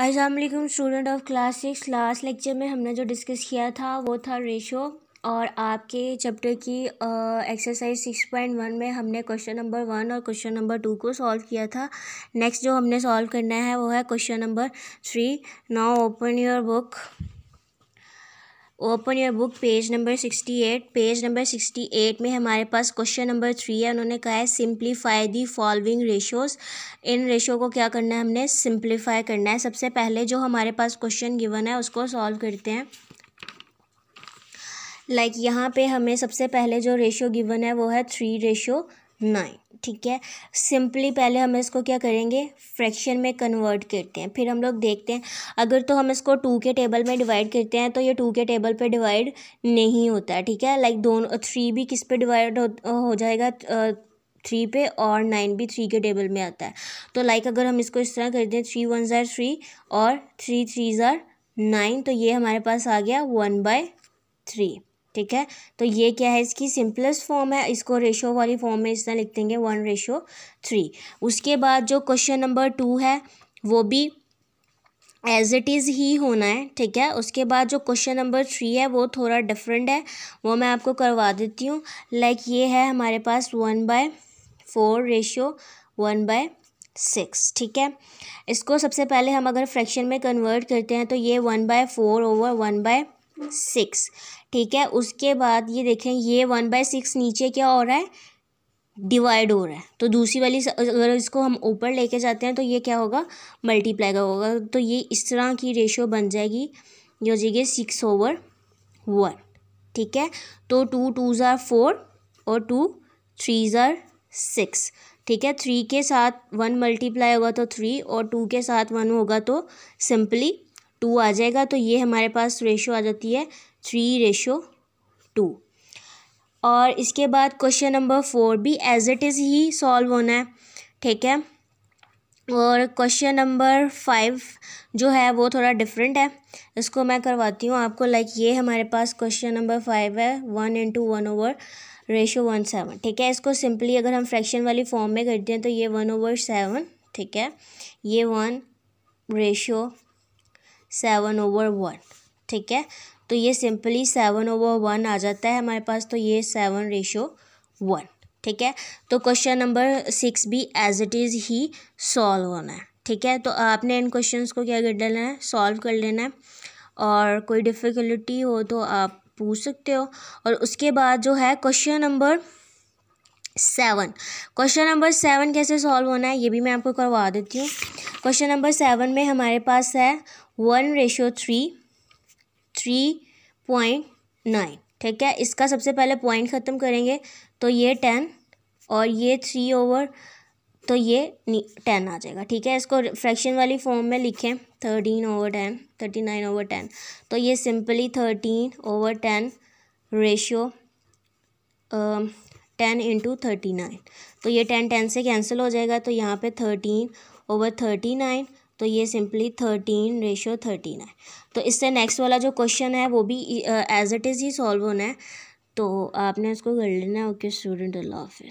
Aslam student of class six last lecture में हमने जो डिस्कस किया था वो था रेशो और आपके चैप्टर की एक्सरसाइज सिक्स पॉइंट वन में हमने क्वेश्चन नंबर वन और क्वेश्चन नंबर टू को सॉल्व किया था नेक्स्ट जो हमने सॉल्व करना है वो है question number three now open your book open your book page number sixty eight page number sixty eight में हमारे पास क्वेश्चन नंबर थ्री है उन्होंने कहा है सिंप्लीफाई दी फॉलोइंग रेशोज़ इन रेशो को क्या करना है हमने सिंप्लीफाई करना है सबसे पहले जो हमारे पास क्वेश्चन गिवन है उसको सॉल्व करते हैं लाइक like यहाँ पे हमें सबसे पहले जो रेशो गिवन है वो है थ्री रेशो नाइन ठीक है सिंपली पहले हम इसको क्या करेंगे फ्रैक्शन में कन्वर्ट करते हैं फिर हम लोग देखते हैं अगर तो हम इसको टू के टेबल में डिवाइड करते हैं तो ये टू के टेबल पे डिवाइड नहीं होता है ठीक है लाइक दोनों थ्री भी किस पे डिवाइड हो, हो जाएगा थ्री पे और नाइन भी थ्री के टेबल में आता है तो लाइक अगर हम इसको इस तरह करते हैं थ्री वन ज़ार थ्री और थ्री थ्री ज़ार नाइन तो ये हमारे पास आ गया वन बाय थ्री ठीक है तो ये क्या है इसकी सिंपलेस्ट फॉर्म है इसको रेशो वाली फॉर्म में इस तरह लिख देंगे वन रेशो थ्री उसके बाद जो क्वेश्चन नंबर टू है वो भी एज इट इज़ ही होना है ठीक है उसके बाद जो क्वेश्चन नंबर थ्री है वो थोड़ा डिफरेंट है वो मैं आपको करवा देती हूँ लाइक like ये है हमारे पास one by four ratio one by six ठीक है इसको सबसे पहले हम अगर फ्रैक्शन में कन्वर्ट करते हैं तो ये one by four over one by six ठीक है उसके बाद ये देखें ये वन बाय सिक्स नीचे क्या हो रहा है डिवाइड हो रहा है तो दूसरी वाली अगर इसको हम ऊपर लेके जाते हैं तो ये क्या होगा मल्टीप्लाई का होगा तो ये इस तरह की रेशियो बन जाएगी जो जाएगी सिक्स ओवर वन ठीक है तो टू टू ज़ार फोर और टू थ्री ज़ार सिक्स ठीक है थ्री के साथ वन मल्टीप्लाई होगा तो थ्री और टू के साथ वन होगा तो सिंपली टू आ जाएगा तो ये हमारे पास रेशो आ जाती है थ्री रेशो टू और इसके बाद क्वेश्चन नंबर फोर भी एज इट इज़ ही सॉल्व होना है ठीक है और क्वेश्चन नंबर फाइव जो है वो थोड़ा डिफरेंट है इसको मैं करवाती हूँ आपको लाइक ये हमारे पास क्वेश्चन नंबर फाइव है one into one over ratio one seven ठीक है इसको सिंपली अगर हम फ्रैक्शन वाली फॉर्म में करते हैं तो ये वन ओवर सेवन ठीक है ये one ratio seven over one ठीक है तो ये सिंपली सेवन ओवर वन आ जाता है हमारे पास तो ये सेवन रेशो वन ठीक है तो क्वेश्चन नंबर सिक्स भी एज इट इज़ ही सॉल्व होना है ठीक है तो आपने इन क्वेश्चंस को क्या कर लेना है सॉल्व कर लेना है और कोई डिफ़िकल्टी हो तो आप पूछ सकते हो और उसके बाद जो है question number seven question number seven कैसे सॉल्व होना है ये भी मैं आपको करवा देती हूँ क्वेश्चन नंबर सेवन में हमारे पास है one ratio three three point nine ठीक है इसका सबसे पहले पॉइंट ख़त्म करेंगे तो ये टेन और ये थ्री ओवर तो ये टेन आ जाएगा ठीक है इसको फ्रैक्शन वाली फॉर्म में लिखें thirteen over ten thirty nine over ten तो ये simply thirteen over ten ratio ten into thirty nine तो ये टेन टेन से कैंसिल हो जाएगा तो यहाँ पे थर्टीन ओवर थर्टी नाइन तो ये सिंपली थर्टीन रेशो थर्टीन है तो इससे नेक्स्ट वाला जो क्वेश्चन है वो भी एज इट इज़ ही सॉल्व होना है तो आपने उसको कर लेना है ओके स्टूडेंट अल्लाह हाफि